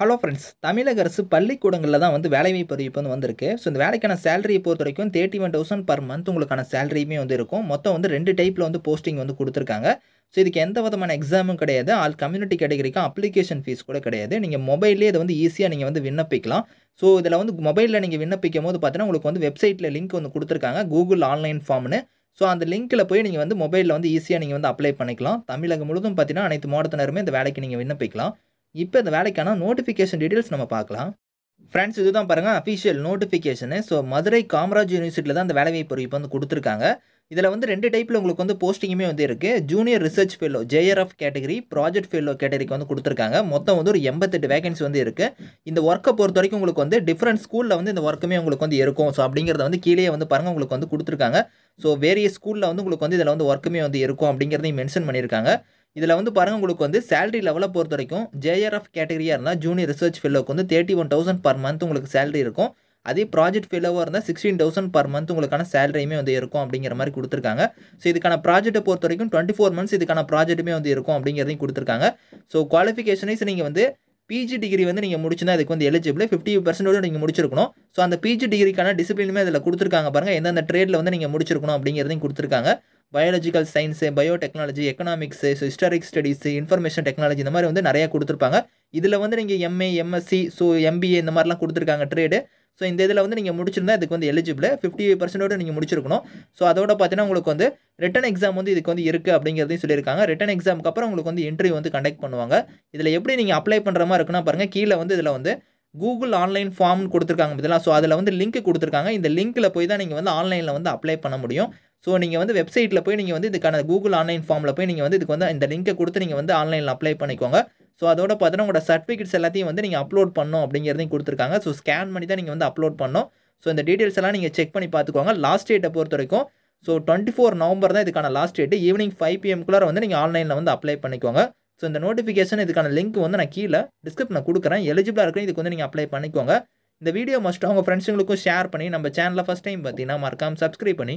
hello friends தமிழக அரசு பள்ளிக்கூடங்களில் தான் வந்து வேலைவாய்ப்பு அறிவிப்பு வந்து வந்திருக்கு ஸோ இந்த வேலைக்கான சேலரியை பொறுத்த வரைக்கும் thirty one thousand per month உங்களுக்கான சேலரியுமே வந்து இருக்கும் மொத்தம் வந்து ரெண்டு டைப்பில் வந்து போஸ்டிங் வந்து கொடுத்துருக்காங்க ஸோ இதுக்கு எந்த விதமான எக்ஸாமும் கிடையாது ஆல் கம்யூனிட்டி கேட்டகரிக்கும் அப்ளிகேஷன் ஃபீஸ் கூட கிடையாது நீங்கள் மொபைல்லேயே இதை வந்து ஈஸியாக நீங்கள் வந்து விண்ணப்பிக்கலாம் ஸோ இதில் வந்து மொபைலில் நீங்கள் விண்ணப்பிக்கும் போது பார்த்தீங்கன்னா உங்களுக்கு வந்து வெப்சைட்டில் லிங்க் வந்து கொடுத்துருக்காங்க கூகுள் ஆன்லைன் ஃபார்ம்னு ஸோ அந்த லிங்க்கில் போய் நீங்கள் வந்து மொபைலில் வந்து ஈஸியாக நீங்கள் வந்து அப்ளை பண்ணிக்கலாம் தமிழகம் முழுதும் பார்த்தீங்கன்னா அனைத்து மாவட்டத்தினருமே இந்த வேலைக்கு நீங்கள் விண்ணப்பிக்கலாம் இப்போ இந்த வேலைக்கான நோட்டிஃபிகேஷன் டீடைல்ஸ் நம்ம பார்க்கலாம் ஃப்ரெண்ட்ஸ் இதுதான் பாருங்கள் official notification so Madurai Kamaraj யூனிவர்சிட்டியில் தான் இந்த வேலைவாய்ப்பு இப்போ வந்து கொடுத்துருக்காங்க இதில் வந்து ரெண்டு டைப்பில் உங்களுக்கு வந்து போஸ்டிங்குமே வந்து இருக்குது junior research fellow JRF category project fellow கேட்டகரிக்கு வந்து கொடுத்துருக்காங்க மொத்தம் வந்து ஒரு எண்பத்தெட்டு வேகன்சி வந்து இருக்குது இந்த ஒர்க்கை பொறுத்த வரைக்கும் உங்களுக்கு வந்து டிஃப்ரெண்ட் ஸ்கூலில் வந்து இந்த ஒர்க்குமே உங்களுக்கு வந்து இருக்கும் ஸோ அப்படிங்கிறத வந்து கீழே வந்து பாருங்கள் உங்களுக்கு வந்து கொடுத்துருக்காங்க ஸோ வேரிய ஸ்கூலில் வந்து உங்களுக்கு வந்து இதில் வந்து ஒர்க்குமே வந்து இருக்கும் அப்படிங்கிறதையும் மென்ஷன் பண்ணியிருக்காங்க இதில் வந்து பாருங்கள் உங்களுக்கு வந்து சேலரி லெவலை பொறுத்த வரைக்கும் ஜேஆர்எஃப் கேட்டகரியாக இருந்தால் ஜூனியர் ரிசர்ச் ஃபெல்லோக்கு வந்து thirty one thousand per month உங்களுக்கு சேலரி இருக்கும் அதே ப்ராஜெக்ட் ஃபெல்லோவாக இருந்தால் சிக்ஸ்டீன் தௌசண்ட் பர் மந்த் உங்களுக்கான சேலரியுமே வந்து இருக்கும் அப்படிங்கிற மாதிரி கொடுத்துருக்காங்க ஸோ இதுக்கான ப்ராஜெக்ட்டை பொறுத்த வரைக்கும் டுவெண்ட்டி ஃபோர் மந்த்ஸ் இதுக்கான ப்ராஜெக்ட்டுமே வந்து இருக்கும் அப்படிங்கிறதையும் கொடுத்துருக்காங்க ஸோ குவாலிஃபிகேஷனைஸ் நீங்கள் வந்து பிஜி டிகிரி வந்து நீங்கள் முடிச்சுனா அதுக்கு வந்து எலிஜிபிள் ஃபிஃப்டி பர்சன்டேஜ் நீங்கள் முடிச்சிருக்கணும் ஸோ அந்த பிஜி டிகிரிக்கான டிசிப்ளினுமே அதில் கொடுத்துருக்காங்க பாருங்கள் எந்தெந்த ட்ரேடில் வந்து நீங்கள் முடிச்சிருக்கணும் அப்படிங்கிறதையும் கொடுத்துருக்காங்க biological science biotechnology economics so historic studies information technology இந்த மாதிரி வந்து நிறையா கொடுத்துருப்பாங்க இதில் வந்து நீங்கள் எம்ஏ எம்எஸ்சி ஸோ எம்பிஏ இந்த மாதிரிலாம் கொடுத்துருக்காங்க ட்ரேடு ஸோ இந்த இதில் வந்து நீங்கள் முடிச்சிருந்தா இதுக்கு வந்து எலிஜிபிள் ஃபிஃப்டி பர்சன்டோட நீங்கள் முடிச்சிருக்கணும் ஸோ அதோட பார்த்தீங்கன்னா உங்களுக்கு வந்து ரிட்டன் எக்ஸாம் வந்து இதுக்கு வந்து இருக்குது அப்படிங்கிறதையும் சொல்லியிருக்காங்க ரிட்டன் எக்ஸாமுக்கு அப்புறம் உங்களுக்கு வந்து இன்டர்வியூ வந்து கண்டக்ட் பண்ணுவாங்க இதில் எப்படி நீங்கள் அப்ளை பண்ணுற மாதிரி இருக்குன்னா பாருங்கள் கீழே வந்து இதில் வந்து கூகுள் ஆன்லைன் ஃபார்ம் கொடுத்துருக்காங்க இதெல்லாம் ஸோ அதில் வந்து லிங்க் கொடுத்துருக்காங்க இந்த லிங்க்கில் போய் தான் நீங்கள் வந்து ஆன்லைனில் வந்து அப்ளை பண்ண முடியும் ஸோ நீங்கள் வந்து வெப்சைட்டில் போய் நீங்கள் வந்து இதுக்கான கூகுள் ஆன்லைன் ஃபார்மில் போய் நீங்கள் வந்து இதுக்கு வந்து இந்த லிங்க்கை கொடுத்து நீங்கள் வந்து ஆன்லைனில் அப்ளை பண்ணிக்கோங்க ஸோ அதோட பார்த்தீங்கன்னா உங்களோட சர்டிஃபிகேட்ஸ் எல்லாத்தையும் வந்து நீங்கள் அப்லோட் பண்ணோம் அப்படிங்கிறதையும் கொடுத்துருக்காங்க ஸோ ஸ்கேன் பண்ணி தான் நீங்கள் வந்து அப்லோட் பண்ணோம் ஸோ இந்த டீட்டெயில்ஸ் எல்லாம் நீங்கள் செக் பண்ணி பார்த்துக்கோங்க லாஸ்ட் டேட்டை பொறுத்த வரைக்கும் ஸோ டுவெண்ட்டி ஃபோர் நவம்பர் தான் இதுக்கான லாஸ்ட் டேட்டு ஈவினிங் ஃபைவ் பிஎம்குள்ளார வந்து நீங்கள் ஆன்லைனில் வந்து அப்ளை பண்ணிக்கோங்க ஸோ இந்த நோட்டிஃபிகேஷன் இதுக்கான லிங்க் வந்து நான் கீழே டிஸ்கிரிப்ட் நான் கொடுக்குறேன் எலிஜிபிளாக இருக்கிற இதுக்கு வந்து நீங்கள் அப்ளை பண்ணிக்கோங்க இந்த வீடியோ மஸ்ட்டு அவங்க ஃப்ரெண்ட்ஸுங்களுக்கும் ஷேர் பண்ணி நம்ம சேனலில் ஃபஸ்ட் டைம் பார்த்தீங்கன்னா மறக்காமல் சப்ஸ்கிரைப் பண்ணி